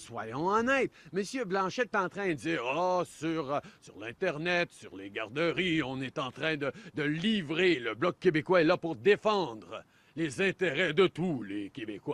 Soyons honnêtes. Monsieur Blanchette, est en train de dire ah, sur, euh, sur l'Internet, sur les garderies, on est en train de, de livrer. Le Bloc québécois est là pour défendre les intérêts de tous les Québécois.